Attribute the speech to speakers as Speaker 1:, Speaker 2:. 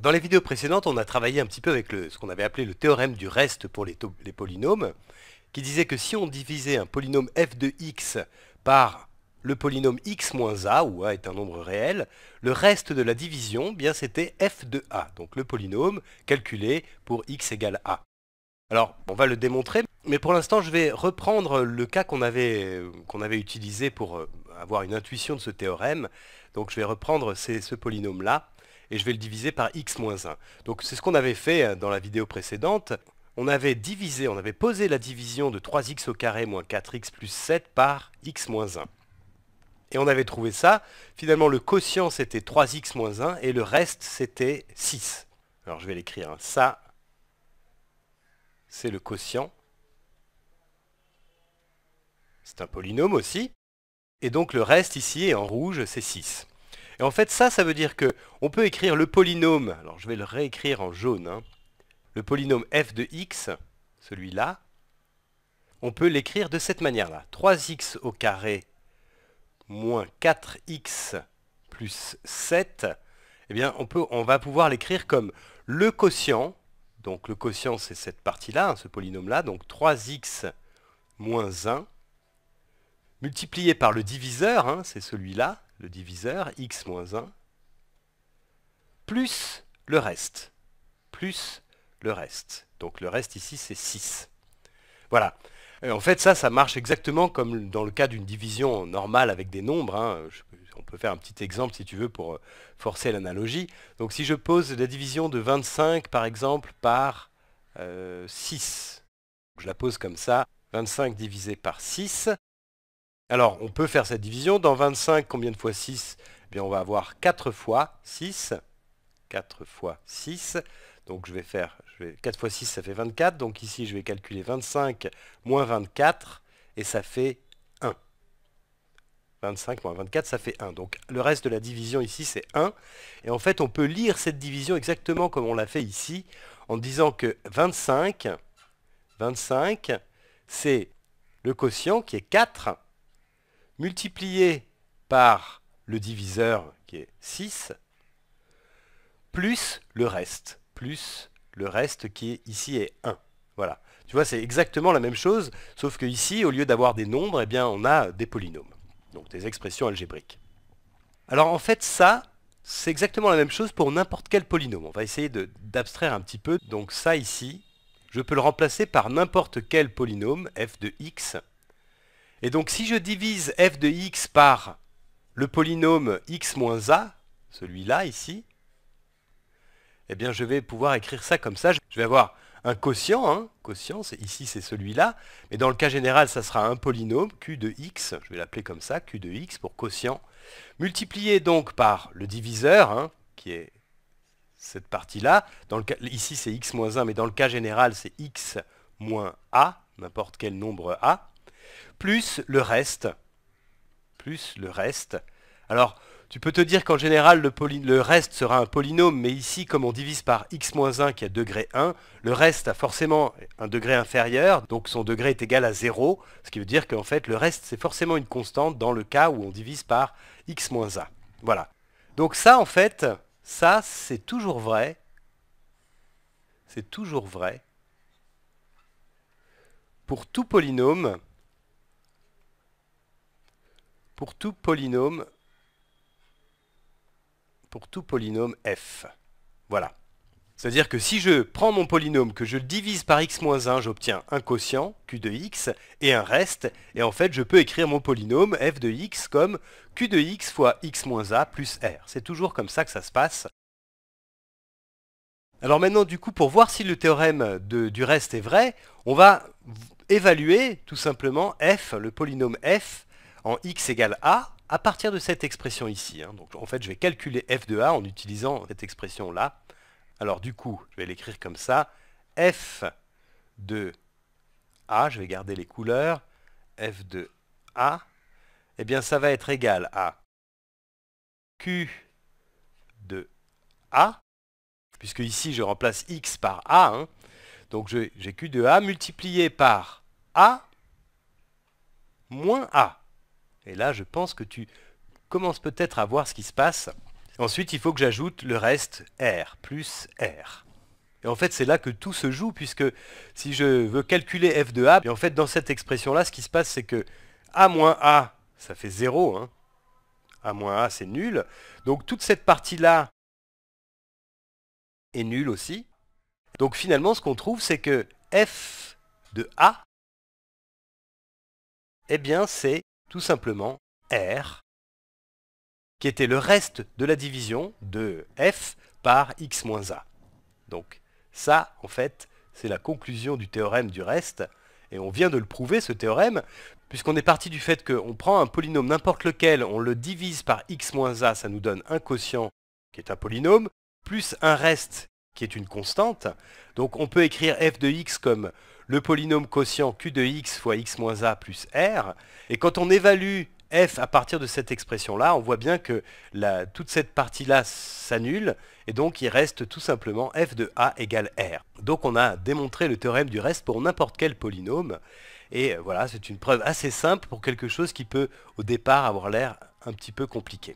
Speaker 1: dans les vidéos précédentes, on a travaillé un petit peu avec ce qu'on avait appelé le théorème du reste pour les, polynômes, qui disait que si on divisait un polynôme f de x par le polynôme x moins a, où a est un nombre réel, le reste de la division, eh bien c'était f de a, donc le polynôme calculé pour x égale a. Alors, on va le démontrer, mais pour l'instant, je vais reprendre le cas qu'on avait, utilisé pour euh, avoir une intuition de ce théorème. Donc, je vais reprendre ce polynôme-là et je vais le diviser par x-1. Donc c'est ce qu'on avait fait euh, dans la vidéo précédente. On avait divisé, on avait posé la division de 3x au carré moins 4x plus 7 par x-1. Et on avait trouvé ça. Finalement, le quotient, c'était 3x moins 1 et le reste, c'était 6. Alors, je vais l'écrire. Hein. Ça, c'est le quotient. C'est un polynôme aussi. Et donc, le reste ici en rouge, c'est 6. Et en fait, ça, ça veut dire que on peut écrire le polynôme, alors je vais le réécrire en jaune, hein. le polynôme f de x, celui-là, on peut l'écrire de cette manière-là. 3x au carré moins 4x plus 7, eh bien, on, peut, on va pouvoir l'écrire comme le quotient, donc le quotient, c'est cette partie-là, hein, ce polynôme-là, donc 3x moins 1, multiplié par le diviseur, hein, c'est celui-là, le diviseur, x moins 1, plus le reste. Plus le reste. Donc le reste ici, c'est 6. Voilà. en fait, ça, ça marche exactement comme dans le cas d'une division normale avec des nombres. Hein. on peut faire un petit exemple, si tu veux, pour euh, forcer l'analogie. Donc si je pose la division de 25, par exemple, par 6, euh, je la pose comme ça, 25 divisé par 6, alors, on peut faire cette division. Dans 25, combien de fois 6 eh bien, on va avoir 4 fois 6. 4 fois 6. Donc, je vais faire... Je vais, 4 fois 6, ça fait 24. Donc, ici, je vais calculer 25 moins 24. Et ça fait 1. 25 moins 24, ça fait 1. Donc, le reste de la division ici, c'est 1. Et en fait, on peut lire cette division exactement comme on l'a fait ici, en disant que 25, 25, c'est le quotient qui est 4 multiplié par le diviseur qui est 6, plus le reste, plus le reste qui est ici est 1. Voilà. Tu vois, c'est exactement la même chose, sauf que ici, au lieu d'avoir des nombres, eh bien, on a des polynômes, donc des expressions algébriques. Alors en fait, ça, c'est exactement la même chose pour n'importe quel polynôme. On va essayer d'abstraire un petit peu. Donc ça ici, je peux le remplacer par n'importe quel polynôme f de x et donc si je divise f de x par le polynôme x moins a, celui-là ici, eh bien je vais pouvoir écrire ça comme ça. Je vais avoir un quotient, hein. quotient ici c'est celui-là, mais dans le cas général ça sera un polynôme q de x, je vais l'appeler comme ça, q de x pour quotient, multiplié donc par le diviseur, hein, qui est cette partie-là, ici c'est x moins 1, mais dans le cas général c'est x moins a, n'importe quel nombre a, plus le reste. Plus le reste. Alors, tu peux te dire qu'en général, le, reste sera un polynôme, mais ici, comme on divise par x-1 qui a degré 1, le reste a forcément un degré inférieur, donc son degré est égal à 0, ce qui veut dire qu'en fait, le reste, c'est forcément une constante dans le cas où on divise par x-1. Voilà. Donc ça, en fait, ça, c'est toujours vrai. C'est toujours vrai. Pour tout polynôme, pour tout polynôme pour tout polynôme f. Voilà. C'est-à-dire que si je prends mon polynôme, que je le divise par x-1, j'obtiens un quotient, q de x, et un reste, et en fait je peux écrire mon polynôme f de x comme q de x fois x-a plus r. C'est toujours comme ça que ça se passe. Alors maintenant, du coup, pour voir si le théorème du reste est vrai, on va évaluer tout simplement f, le polynôme f, en x égale a à partir de cette expression ici. Hein. Donc en fait, je vais calculer f de a en utilisant cette expression-là. Alors du coup, je vais l'écrire comme ça. f de a, je vais garder les couleurs, f de a, et eh bien ça va être égal à q de a, puisque ici je remplace x par a, hein. donc j'ai q de a multiplié par a moins a. Et là, je pense que tu commences peut-être à voir ce qui se passe. Ensuite, il faut que j'ajoute le reste R, plus R. Et en fait, c'est là que tout se joue, puisque si je veux calculer f de a, et en fait, dans cette expression-là, ce qui se passe, c'est que a moins a, ça fait 0. Hein. a moins a, c'est nul. Donc toute cette partie-là est nulle aussi. Donc finalement, ce qu'on trouve, c'est que f de a, eh bien, c'est tout simplement R, qui était le reste de la division de F par X moins A. Donc ça, en fait, c'est la conclusion du théorème du reste, et on vient de le prouver, ce théorème, puisqu'on est parti du fait qu'on prend un polynôme n'importe lequel, on le divise par X moins A, ça nous donne un quotient, qui est un polynôme, plus un reste, qui est une constante. Donc on peut écrire f de x comme le polynôme quotient q de x fois x moins a plus r. Et quand on évalue f à partir de cette expression-là, on voit bien que toute cette partie-là s'annule, et donc il reste tout simplement f de a égale r. Donc on a démontré le théorème du reste pour n'importe quel polynôme, et voilà, c'est une preuve assez simple pour quelque chose qui peut au départ avoir l'air un petit peu compliqué.